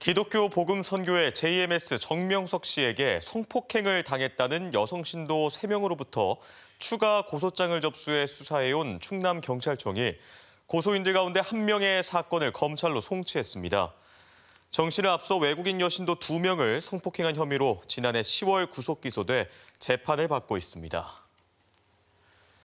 기독교 복음 선교회 JMS 정명석 씨에게 성폭행을 당했다는 여성 신도 3명으로부터 추가 고소장을 접수해 수사해온 충남 경찰청이 고소인들 가운데 한 명의 사건을 검찰로 송치했습니다. 정 씨는 앞서 외국인 여신도 2명을 성폭행한 혐의로 지난해 10월 구속 기소돼 재판을 받고 있습니다.